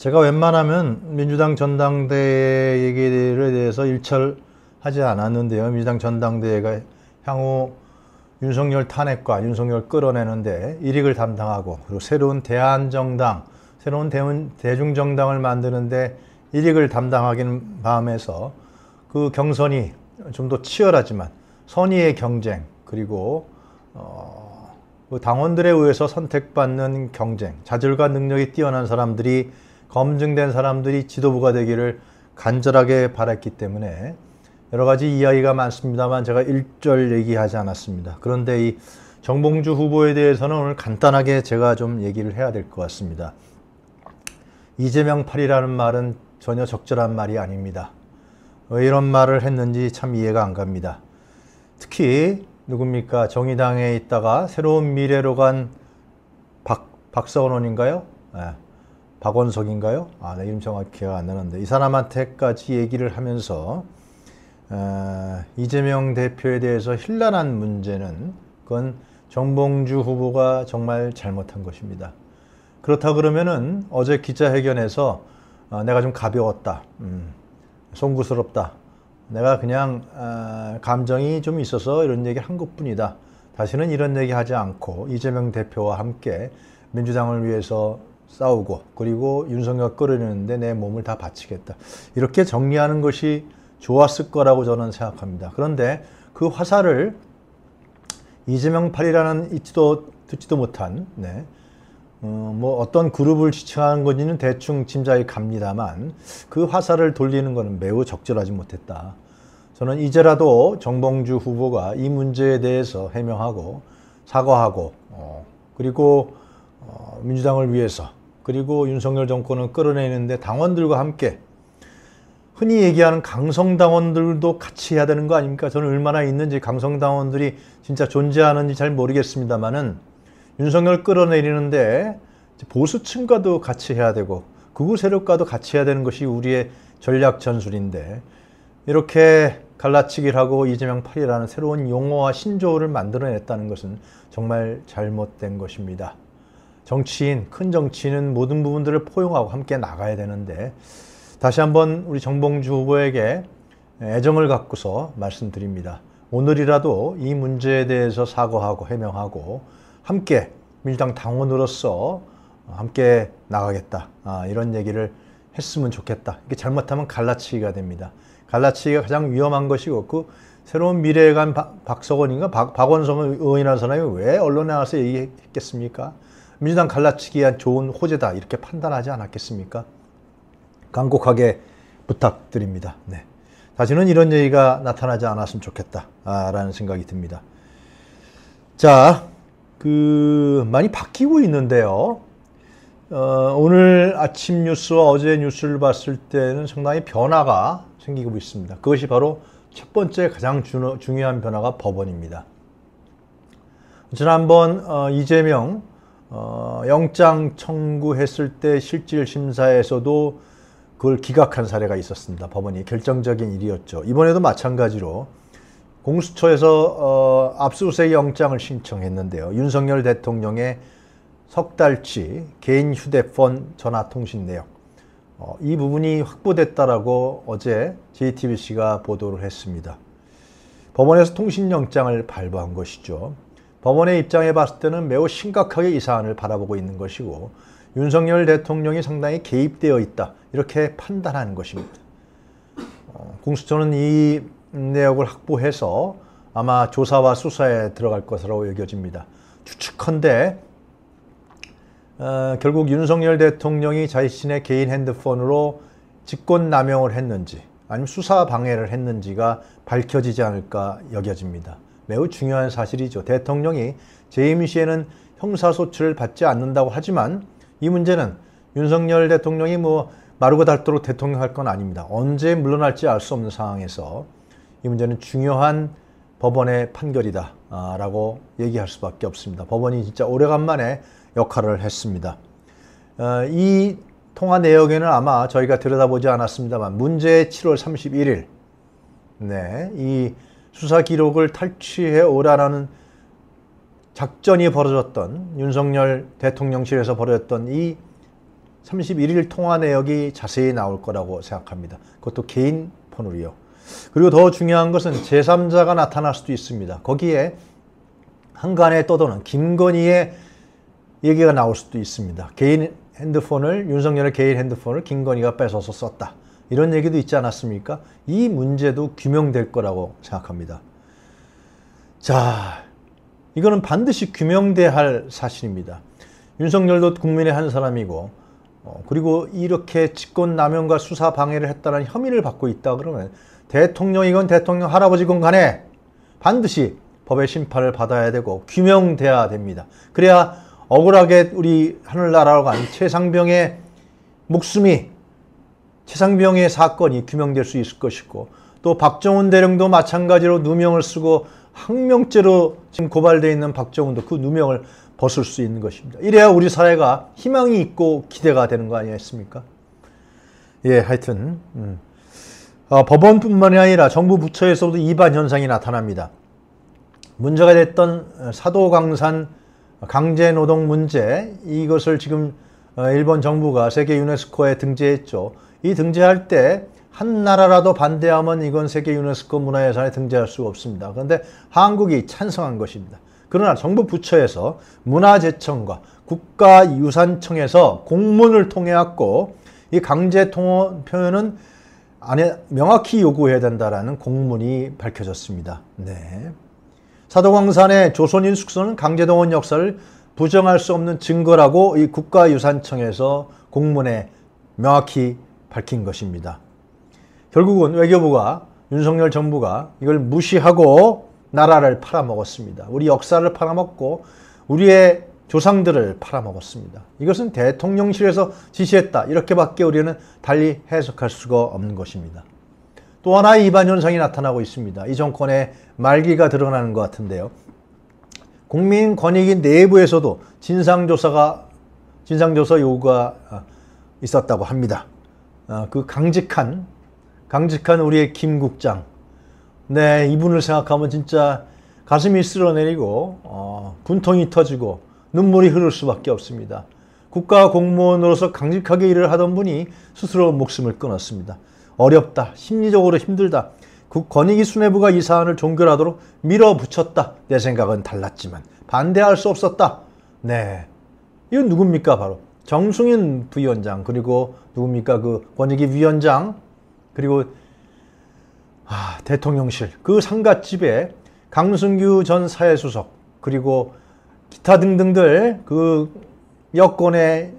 제가 웬만하면 민주당 전당대회 얘기를 대해서 일철하지 않았는데요. 민주당 전당대회가 향후 윤석열 탄핵과 윤석열 끌어내는데 일익을 담당하고 그리고 새로운 대한정당, 새로운 대운, 대중정당을 만드는데 일익을 담당하기는 마음에서 그 경선이 좀 더 치열하지만 선의의 경쟁 그리고 어, 그 당원들에 의해서 선택받는 경쟁, 자질과 능력이 뛰어난 사람들이 검증된 사람들이 지도부가 되기를 간절하게 바랐기 때문에 여러 가지 이야기가 많습니다만 제가 일절 얘기하지 않았습니다. 그런데 이 정봉주 후보에 대해서는 오늘 간단하게 제가 좀 얘기를 해야 될 것 같습니다. 이재명 팔이라는 말은 전혀 적절한 말이 아닙니다. 왜 이런 말을 했는지 참 이해가 안 갑니다. 특히 누굽니까 정의당에 있다가 새로운 미래로 간 박, 박사원원인가요? 네. 예. 박원석인가요? 아, 내 이름 정확히 기억 안 나는데 이 사람한테까지 얘기를 하면서 어, 이재명 대표에 대해서 힐난한 문제는 그건 정봉주 후보가 정말 잘못한 것입니다. 그렇다 그러면은 어제 기자회견에서 어, 내가 좀 가벼웠다, 음, 송구스럽다, 내가 그냥 어, 감정이 좀 있어서 이런 얘기한 것뿐이다. 다시는 이런 얘기하지 않고 이재명 대표와 함께 민주당을 위해서 싸우고 그리고 윤석열 끌어내는데 내 몸을 다 바치겠다. 이렇게 정리하는 것이 좋았을 거라고 저는 생각합니다. 그런데 그 화살을 이재명 팔이라는 잊지도 듣지도 못한 네. 어, 뭐 어떤 그룹을 지칭하는 건지는 대충 짐작이 갑니다만 그 화살을 돌리는 것은 매우 적절하지 못했다. 저는 이제라도 정봉주 후보가 이 문제에 대해서 해명하고 사과하고 어, 그리고 어, 민주당을 위해서 그리고 윤석열 정권을 끌어내는데 당원들과 함께 흔히 얘기하는 강성당원들도 같이 해야 되는 거 아닙니까? 저는 얼마나 있는지 강성당원들이 진짜 존재하는지 잘 모르겠습니다만은 윤석열 끌어내리는데 보수층과도 같이 해야 되고 극우 세력과도 같이 해야 되는 것이 우리의 전략 전술인데 이렇게 갈라치기를 하고 이재명 팔이라는 새로운 용어와 신조어를 만들어냈다는 것은 정말 잘못된 것입니다. 정치인, 큰 정치인은 모든 부분들을 포용하고 함께 나가야 되는데 다시 한번 우리 정봉주 후보에게 애정을 갖고서 말씀드립니다. 오늘이라도 이 문제에 대해서 사과하고 해명하고 함께 밀당 당원으로서 함께 나가겠다 아, 이런 얘기를 했으면 좋겠다. 이게 잘못하면 갈라치기가 됩니다. 갈라치기가 가장 위험한 것이고 그 새로운 미래에 간 박, 박석원인가 박, 박원성 의원이라는 사람이 왜 언론에 나와서 얘기했겠습니까? 민주당 갈라치기한 위 좋은 호재다 이렇게 판단하지 않았겠습니까? 간곡하게 부탁드립니다. 네. 다시는 이런 얘기가 나타나지 않았으면 좋겠다라는 아, 생각이 듭니다. 자, 그 많이 바뀌고 있는데요. 어, 오늘 아침 뉴스와 어제 뉴스를 봤을 때는 상당히 변화가 생기고 있습니다. 그것이 바로 첫 번째 가장 주, 중요한 변화가 법원입니다. 지난번 어, 이재명 어, 영장 청구했을 때 실질 심사에서도 그걸 기각한 사례가 있었습니다. 법원이 결정적인 일이었죠. 이번에도 마찬가지로 공수처에서 어, 압수수색 영장을 신청했는데요. 윤석열 대통령의 석 달치 개인 휴대폰 전화 통신 내역 어, 이 부분이 확보됐다라고 어제 JTBC가 보도를 했습니다. 법원에서 통신영장을 발부한 것이죠. 법원의 입장에 봤을 때는 매우 심각하게 이 사안을 바라보고 있는 것이고 윤석열 대통령이 상당히 개입되어 있다 이렇게 판단한 것입니다. 어, 공수처는 이 내역을 확보해서 아마 조사와 수사에 들어갈 것으로 여겨집니다. 추측컨대 어, 결국 윤석열 대통령이 자신의 개인 핸드폰으로 직권남용을 했는지 아니면 수사 방해를 했는지가 밝혀지지 않을까 여겨집니다. 매우 중요한 사실이죠. 대통령이 재임 시에는 형사소출을 받지 않는다고 하지만 이 문제는 윤석열 대통령이 뭐 마르고 닳도록 대통령 할 건 아닙니다. 언제 물러날지 알 수 없는 상황에서 이 문제는 중요한 법원의 판결이다라고 아, 얘기할 수밖에 없습니다. 법원이 진짜 오래간만에 역할을 했습니다. 어, 이 통화 내역에는 아마 저희가 들여다보지 않았습니다만 문제 7월 31일 네, 이 수사 기록을 탈취해 오라라는 작전이 벌어졌던 윤석열 대통령실에서 벌어졌던 이 31일 통화 내역이 자세히 나올 거라고 생각합니다. 그것도 개인 폰으로요. 그리고 더 중요한 것은 제3자가 나타날 수도 있습니다. 거기에 한간에 떠도는 김건희의 얘기가 나올 수도 있습니다. 개인 핸드폰을 윤석열의 개인 핸드폰을 김건희가 뺏어서 썼다. 이런 얘기도 있지 않았습니까? 이 문제도 규명될 거라고 생각합니다. 자, 이거는 반드시 규명돼야 할 사실입니다. 윤석열도 국민의 한 사람이고 어, 그리고 이렇게 직권남용과 수사 방해를 했다는 혐의를 받고 있다 그러면 대통령이건 대통령 할아버지건 간에 반드시 법의 심판을 받아야 되고 규명돼야 됩니다. 그래야 억울하게 우리 하늘나라로 간 최상병의 목숨이 최상병의 사건이 규명될 수 있을 것이고 또 박정훈 대령도 마찬가지로 누명을 쓰고 항명죄로 지금 고발되어 있는 박정훈도 그 누명을 벗을 수 있는 것입니다. 이래야 우리 사회가 희망이 있고 기대가 되는 거 아니겠습니까? 예, 하여튼 음. 어, 법원뿐만이 아니라 정부 부처에서도 이반 현상이 나타납니다. 문제가 됐던 사도강산 강제노동 문제 이것을 지금 어, 일본 정부가 세계 유네스코에 등재했죠. 이 등재할 때 한 나라라도 반대하면 이건 세계 유네스코 문화유산에 등재할 수 없습니다. 그런데 한국이 찬성한 것입니다. 그러나 정부 부처에서 문화재청과 국가유산청에서 공문을 통해왔고 이 강제 통원 표현은 안에 명확히 요구해야 된다라는 공문이 밝혀졌습니다. 네. 사도광산의 조선인 숙소는 강제동원 역사를 부정할 수 없는 증거라고 이 국가유산청에서 공문에 명확히 밝힌 것입니다. 결국은 외교부가 윤석열 정부가 이걸 무시하고 나라를 팔아먹었습니다. 우리 역사를 팔아먹고 우리의 조상들을 팔아먹었습니다. 이것은 대통령실에서 지시했다. 이렇게밖에 우리는 달리 해석할 수가 없는 것입니다. 또 하나의 이반 현상이 나타나고 있습니다. 이 정권의 말기가 드러나는 것 같은데요. 국민 권익위 내부에서도 진상조사가 진상조사 요구가 아, 있었다고 합니다. 아, 그 강직한 강직한 우리의 김국장 네 이분을 생각하면 진짜 가슴이 쓸어내리고 어, 분통이 터지고 눈물이 흐를 수밖에 없습니다. 국가 공무원으로서 강직하게 일을 하던 분이 스스로 목숨을 끊었습니다. 어렵다, 심리적으로 힘들다, 국 권익위 수뇌부가 이 사안을 종결하도록 밀어붙였다. 내 생각은 달랐지만 반대할 수 없었다. 네, 이건 누굽니까 바로 정승인 부위원장 그리고 누굽니까 그 권익위 위원장 그리고 아, 대통령실 그 상가집에 강승규 전 사회수석 그리고 기타 등등들 그 여권의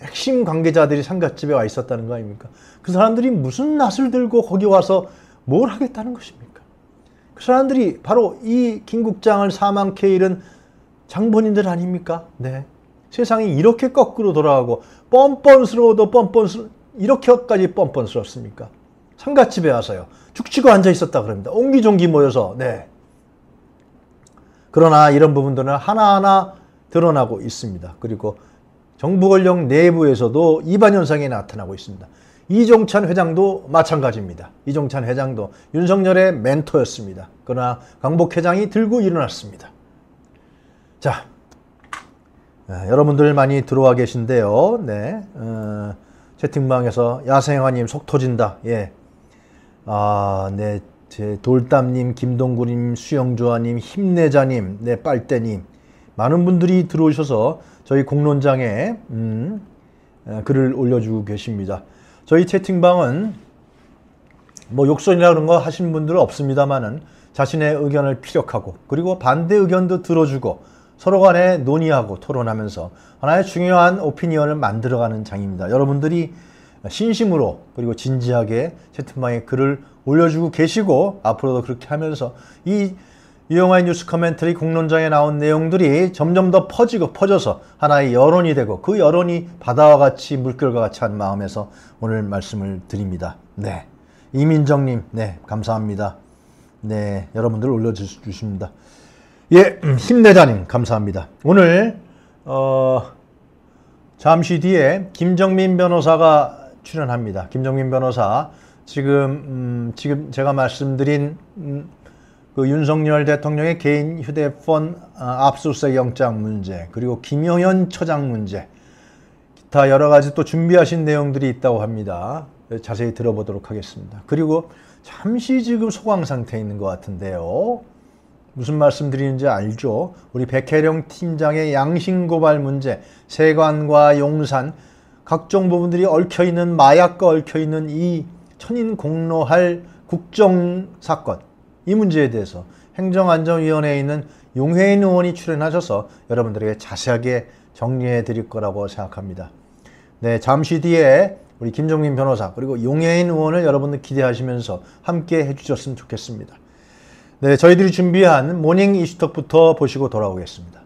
핵심 관계자들이 상가집에 와 있었다는 거 아닙니까? 그 사람들이 무슨 낯을 들고 거기 와서 뭘 하겠다는 것입니까? 그 사람들이 바로 이 김국장을 사망케 잃은 장본인들 아닙니까? 네. 세상이 이렇게 거꾸로 돌아가고 뻔뻔스러워도 뻔뻔스러 이렇게까지 뻔뻔스럽습니까? 상가집에 와서요. 죽치고 앉아 있었다 그럽니다. 옹기종기 모여서 네. 그러나 이런 부분들은 하나하나 드러나고 있습니다. 그리고 정부 권력 내부에서도 이반 현상이 나타나고 있습니다. 이종찬 회장도 마찬가지입니다. 이종찬 회장도 윤석열의 멘토였습니다. 그러나 강복 회장이 들고 일어났습니다. 자, 아, 여러분들 많이 들어와 계신데요. 네, 어, 채팅방에서 야생화님 속 터진다. 예. 아, 네, 제 돌담님, 김동구님, 수영조아님, 힘내자님, 네, 빨대님 많은 분들이 들어오셔서 저희 공론장에 음, 어, 글을 올려주고 계십니다. 저희 채팅방은 뭐 욕설이나 그런 거 하신 분들은 없습니다만은 자신의 의견을 피력하고 그리고 반대 의견도 들어주고 서로 간에 논의하고 토론하면서 하나의 중요한 오피니언을 만들어가는 장입니다. 여러분들이 신심으로 그리고 진지하게 채팅방에 글을 올려주고 계시고 앞으로도 그렇게 하면서 이 유영화의 뉴스 커멘터리 공론장에 나온 내용들이 점점 더 퍼지고 퍼져서 하나의 여론이 되고 그 여론이 바다와 같이 물결과 같이 한 마음에서 오늘 말씀을 드립니다. 네. 이민정님, 네. 감사합니다. 네. 여러분들 올려주십니다. 예, 음, 힘내자님 감사합니다. 오늘 어, 잠시 뒤에 김정민 변호사가 출연합니다. 김정민 변호사 지금 음, 지금 제가 말씀드린 음, 그 윤석열 대통령의 개인 휴대폰 아, 압수수색 영장 문제 그리고 김영현 처장 문제 기타 여러 가지 또 준비하신 내용들이 있다고 합니다. 네, 자세히 들어보도록 하겠습니다. 그리고 잠시 지금 소강 상태에 있는 것 같은데요. 무슨 말씀드리는지 알죠? 우리 백혜령 팀장의 양심고발 문제, 세관과 용산, 각종 부분들이 얽혀있는 마약과 얽혀있는 이 천인공로할 국정사건, 이 문제에 대해서 행정안전위원회에 있는 용혜인 의원이 출연하셔서 여러분들에게 자세하게 정리해 드릴 거라고 생각합니다. 네, 잠시 뒤에 우리 김종민 변호사 그리고 용혜인 의원을 여러분들 기대하시면서 함께 해주셨으면 좋겠습니다. 네, 저희들이 준비한 모닝 이슈톡부터 보시고 돌아오겠습니다.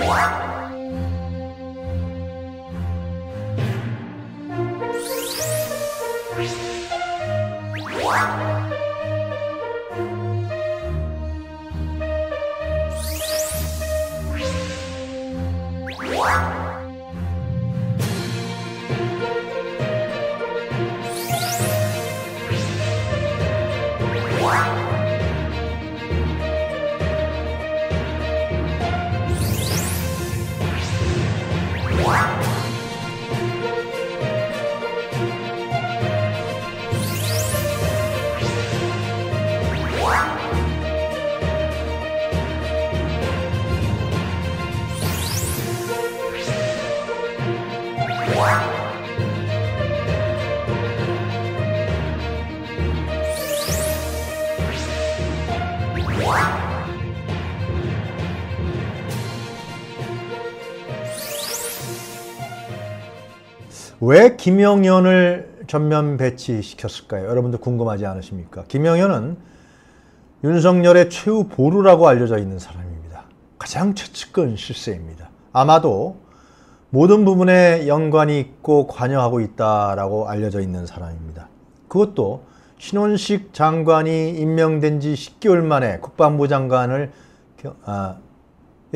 Wow. 왜 김영현을 전면 배치시켰을까요? 여러분들 궁금하지 않으십니까? 김영현은 윤석열의 최후 보루라고 알려져 있는 사람입니다. 가장 최측근 실세입니다. 아마도 모든 부분에 연관이 있고 관여하고 있다라고 알려져 있는 사람입니다. 그것도 신원식 장관이 임명된 지 10개월 만에 국방부 장관을 아,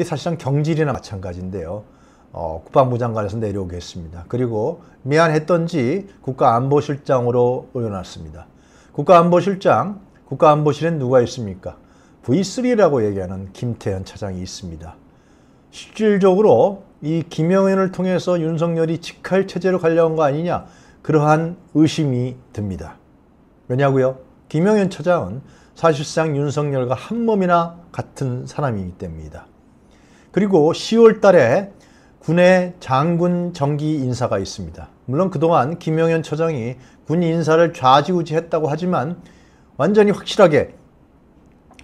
사실상 경질이나 마찬가지인데요. 어, 국방부 장관에서 내려오겠습니다. 그리고 미안했던지 국가안보실장으로 올려놨습니다. 국가안보실장, 국가안보실엔 누가 있습니까? V3라고 얘기하는 김태현 차장이 있습니다. 실질적으로 이 김영현을 통해서 윤석열이 직할 체제로 가려온거 아니냐 그러한 의심이 듭니다. 왜냐고요? 김영현 차장은 사실상 윤석열과 한 몸이나 같은 사람이기 때문이다. 그리고 10월 달에 군의 장군 정기 인사가 있습니다. 물론 그동안 김영현 처장이 군 인사를 좌지우지했다고 하지만 완전히 확실하게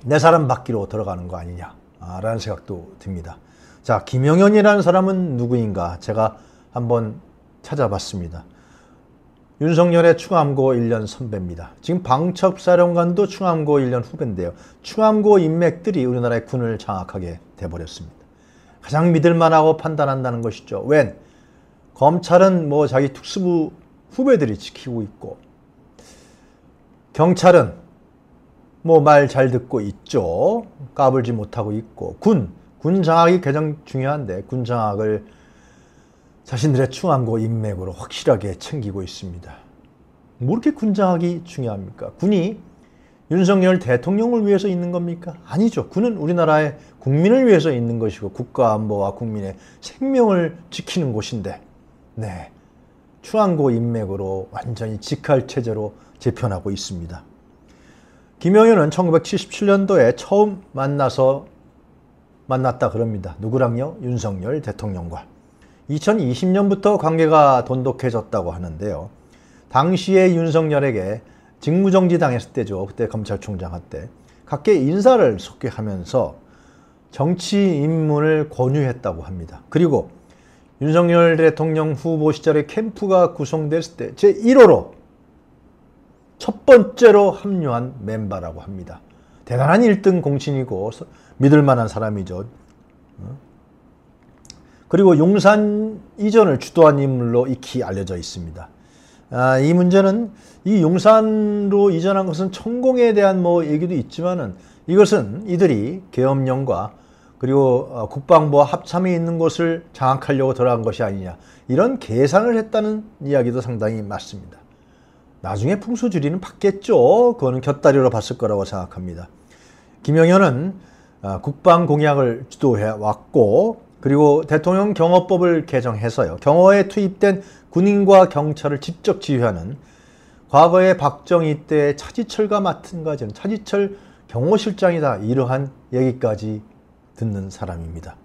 내 사람 받기로 들어가는 거 아니냐라는 생각도 듭니다. 자, 김영현이라는 사람은 누구인가 제가 한번 찾아봤습니다. 윤석열의 충암고 1년 선배입니다. 지금 방첩사령관도 충암고 1년 후배인데요. 충암고 인맥들이 우리나라의 군을 장악하게 돼버렸습니다. 가장 믿을 만하고 판단한다는 것이죠. 웬? 검찰은 뭐 자기 특수부 후배들이 지키고 있고, 경찰은 뭐 말 잘 듣고 있죠. 까불지 못하고 있고, 군, 군 장악이 가장 중요한데, 군 장악을 자신들의 충함과 인맥으로 확실하게 챙기고 있습니다. 뭐 이렇게 군 장악이 중요합니까? 군이 윤석열 대통령을 위해서 있는 겁니까? 아니죠. 군은 우리나라의 국민을 위해서 있는 것이고 국가안보와 국민의 생명을 지키는 곳인데 네, 추앙고 인맥으로 완전히 직할체제로 재편하고 있습니다. 김영윤은 1977년도에 처음 만나서 만났다 그럽니다. 누구랑요? 윤석열 대통령과. 2020년부터 관계가 돈독해졌다고 하는데요. 당시의 윤석열에게 직무정지 당했을 때죠. 그때 검찰총장 할 때. 각계 인사를 속개하면서 정치 입문을 권유했다고 합니다. 그리고 윤석열 대통령 후보 시절에 캠프가 구성됐을 때 제1호로 첫 번째로 합류한 멤버라고 합니다. 대단한 1등 공신이고 믿을 만한 사람이죠. 어? 그리고 용산 이전을 주도한 인물로 익히 알려져 있습니다. 아, 이 문제는 이 용산으로 이전한 것은 천공에 대한 뭐 얘기도 있지만은 이것은 이들이 계엄령과 그리고 어, 국방부와 합참이 있는 곳을 장악하려고 들어간 것이 아니냐 이런 계산을 했다는 이야기도 상당히 맞습니다. 나중에 풍수지리는 봤겠죠. 그거는 곁다리로 봤을 거라고 생각합니다. 김영현은 어, 국방공약을 주도해 왔고 그리고 대통령 경호법을 개정해서요. 경호에 투입된 군인과 경찰을 직접 지휘하는 과거에 박정희 때 차지철과 맡은 가지는 차지철 경호실장이다 이러한 얘기까지 듣는 사람입니다.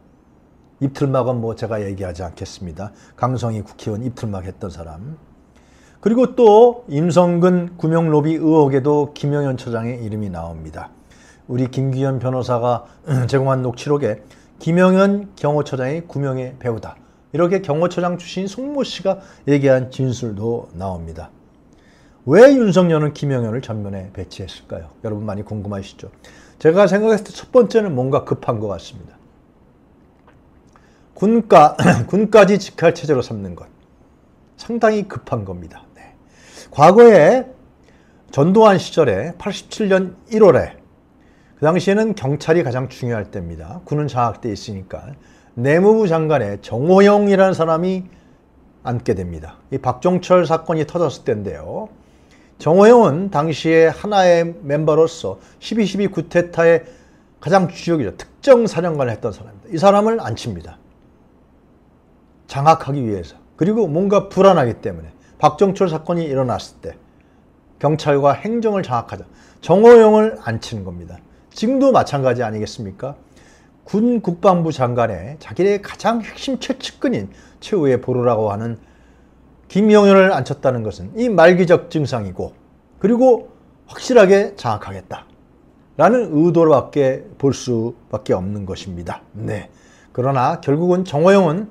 입틀막은 뭐 제가 얘기하지 않겠습니다. 강성희 국회의원 입틀막 했던 사람. 그리고 또 임성근 구명로비 의혹에도 김영현 처장의 이름이 나옵니다. 우리 김기현 변호사가 제공한 녹취록에 김영현 경호처장이 구명의 배우다. 이렇게 경호처장 출신 송모 씨가 얘기한 진술도 나옵니다. 왜 윤석열은 김영현을 전면에 배치했을까요? 여러분 많이 궁금하시죠? 제가 생각했을 때 첫 번째는 뭔가 급한 것 같습니다. 군가, 군까지 직할 체제로 삼는 것. 상당히 급한 겁니다. 네. 과거에 전두환 시절에 87년 1월에 그 당시에는 경찰이 가장 중요할 때입니다. 군은 장악돼 있으니까 내무부 장관의 정호영이라는 사람이 앉게 됩니다. 이 박종철 사건이 터졌을 때인데요. 정호영은 당시에 하나의 멤버로서 12.12 구테타의 가장 주력이죠 특정 사령관을 했던 사람입니다. 이 사람을 안 칩니다. 장악하기 위해서. 그리고 뭔가 불안하기 때문에 박정철 사건이 일어났을 때 경찰과 행정을 장악하자. 정호영을 안 치는 겁니다. 지금도 마찬가지 아니겠습니까? 군 국방부 장관의 자기의 가장 핵심 최측근인 최후의 보루라고 하는 김영현을 앉혔다는 것은 이 말기적 증상이고 그리고 확실하게 장악하겠다. 라는 의도로밖에 볼 수밖에 없는 것입니다. 네. 그러나 결국은 정호영은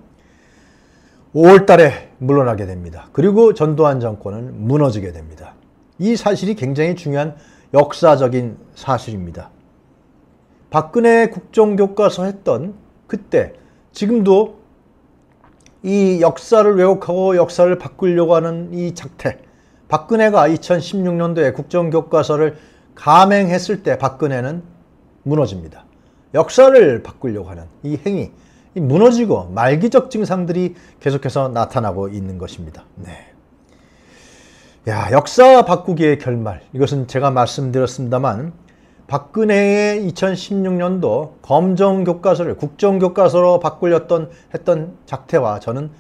5월 달에 물러나게 됩니다. 그리고 전두환 정권은 무너지게 됩니다. 이 사실이 굉장히 중요한 역사적인 사실입니다. 박근혜 국정교과서 했던 그때 지금도 이 역사를 왜곡하고 역사를 바꾸려고 하는 이 작태 박근혜가 2016년도에 국정교과서를 감행했을 때 박근혜는 무너집니다. 역사를 바꾸려고 하는 이 행위 무너지고 말기적 증상들이 계속해서 나타나고 있는 것입니다. 네. 야, 역사 바꾸기의 결말. 이것은 제가 말씀드렸습니다만 박근혜의 2016년도 검정교과서를 국정교과서로 바꾸렸던 했던 작태와 저는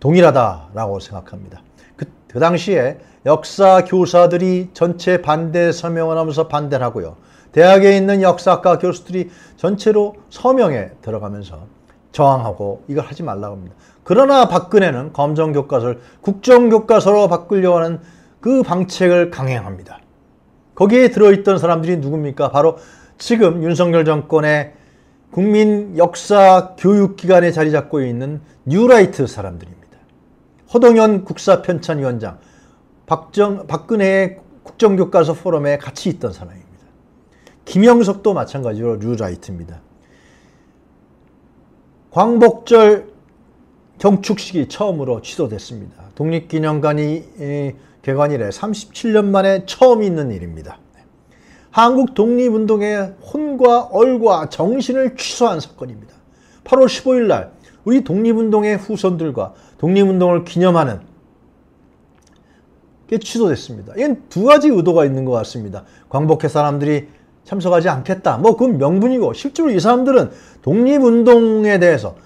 동일하다라고 생각합니다. 그, 그 당시에 역사 교사들이 전체 반대 서명을 하면서 반대를 하고요. 대학에 있는 역사학과 교수들이 전체로 서명에 들어가면서 저항하고 이걸 하지 말라고 합니다. 그러나 박근혜는 검정교과서를 국정교과서로 바꾸려고 하는 그 방책을 강행합니다. 거기에 들어있던 사람들이 누굽니까? 바로 지금 윤석열 정권의 국민 역사 교육기관에 자리 잡고 있는 뉴라이트 사람들입니다. 허동현 국사편찬위원장, 박정, 박근혜 국정교과서 포럼에 같이 있던 사람입니다. 김영석도 마찬가지로 뉴라이트입니다. 광복절 경축식이 처음으로 취소됐습니다. 독립기념관이 개관 이래 37년 만에 처음 있는 일입니다. 한국 독립운동의 혼과 얼과 정신을 취소한 사건입니다. 8월 15일 날 우리 독립운동의 후손들과 독립운동을 기념하는 게 취소됐습니다. 이건 두 가지 의도가 있는 것 같습니다. 광복회 사람들이 참석하지 않겠다. 뭐 그건 명분이고 실제로 이 사람들은 독립운동에 대해서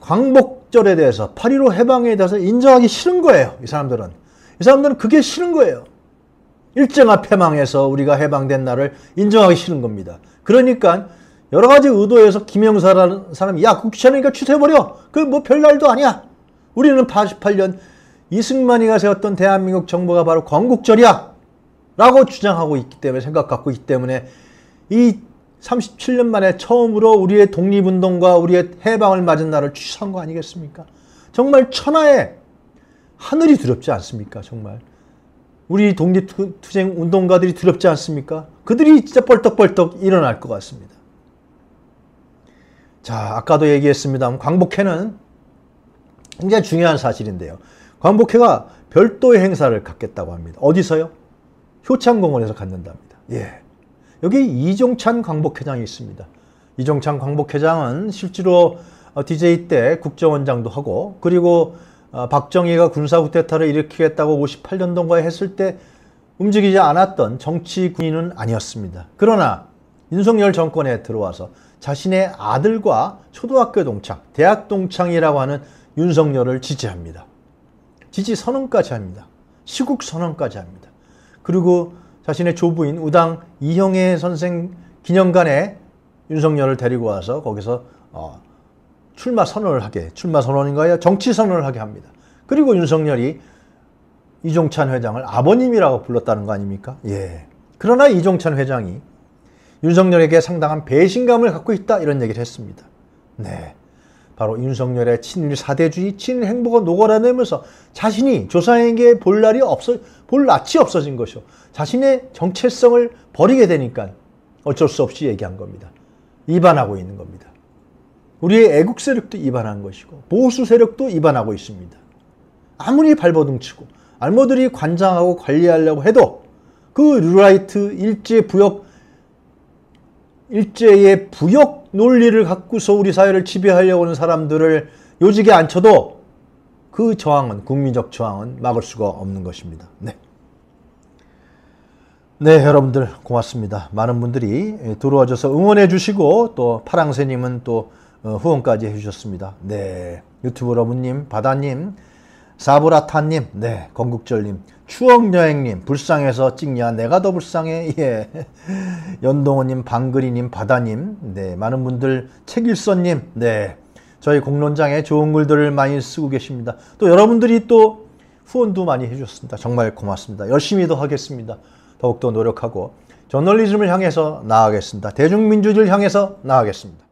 광복절에 대해서 8.15 해방에 대해서 인정하기 싫은 거예요. 이 사람들은. 이 사람들은 그게 싫은 거예요. 일제가 패망해서 우리가 해방된 날을 인정하기 싫은 겁니다. 그러니까 여러 가지 의도에서 김영사라는 사람이 야, 귀찮으니까 취소해버려. 그 뭐 별날도 아니야. 우리는 88년 이승만이가 세웠던 대한민국 정부가 바로 건국절이야. 라고 주장하고 있기 때문에 생각 갖고 있기 때문에 이 37년 만에 처음으로 우리의 독립운동과 우리의 해방을 맞은 날을 취소한 거 아니겠습니까? 정말 천하에 하늘이 두렵지 않습니까? 정말. 우리 독립투쟁 운동가들이 두렵지 않습니까? 그들이 진짜 벌떡벌떡 일어날 것 같습니다. 자, 아까도 얘기했습니다만 광복회는 굉장히 중요한 사실인데요. 광복회가 별도의 행사를 갖겠다고 합니다. 어디서요? 효창공원에서 갖는답니다. 예. 여기 이종찬 광복회장이 있습니다. 이종찬 광복회장은 실제로 DJ 어, 때 국정원장도 하고 그리고 어, 박정희가 군사구태타를 일으키겠다고 58년 동가 했을 때 움직이지 않았던 정치 군인은 아니었습니다. 그러나 윤석열 정권에 들어와서 자신의 아들과 초등학교 동창, 대학 동창이라고 하는 윤석열을 지지합니다. 지지 선언까지 합니다. 시국 선언까지 합니다. 그리고 자신의 조부인 우당 이형애 선생 기념관에 윤석열을 데리고 와서 거기서 어, 출마 선언을 하게, 출마 선언인가요? 정치 선언을 하게 합니다. 그리고 윤석열이 이종찬 회장을 아버님이라고 불렀다는 거 아닙니까? 예. 그러나 이종찬 회장이 윤석열에게 상당한 배신감을 갖고 있다 이런 얘기를 했습니다. 네. 바로 윤석열의 친일 사대주의, 친일 행보가 녹아내면서 자신이 조상에게 볼 날이 없어, 볼 낯이 없어진 것이요. 자신의 정체성을 버리게 되니까 어쩔 수 없이 얘기한 겁니다. 입안하고 있는 겁니다. 우리의 애국 세력도 입안한 것이고 보수 세력도 입안하고 있습니다. 아무리 발버둥치고 알모들이 관장하고 관리하려고 해도 그 류라이트 일제 부역 일제의 부역 논리를 갖고서 우리 사회를 지배하려고 하는 사람들을 요직에 앉혀도 그 저항은 국민적 저항은 막을 수가 없는 것입니다. 네. 네, 여러분들 고맙습니다. 많은 분들이 예, 들어와줘서 응원해 주시고 또 파랑새님은 또 어, 후원까지 해주셨습니다. 네. 유튜브러브님, 바다님, 사브라타님, 네. 건국절님, 추억여행님, 불쌍해서 찍냐, 내가 더 불쌍해, 예. 연동호님, 방글이님, 바다님, 네. 많은 분들, 책일선님, 네. 저희 공론장에 좋은 글들을 많이 쓰고 계십니다. 또 여러분들이 또 후원도 많이 해주셨습니다. 정말 고맙습니다. 열심히 도 하겠습니다. 더욱더 노력하고 저널리즘을 향해서 나아가겠습니다. 대중민주주의를 향해서 나아가겠습니다.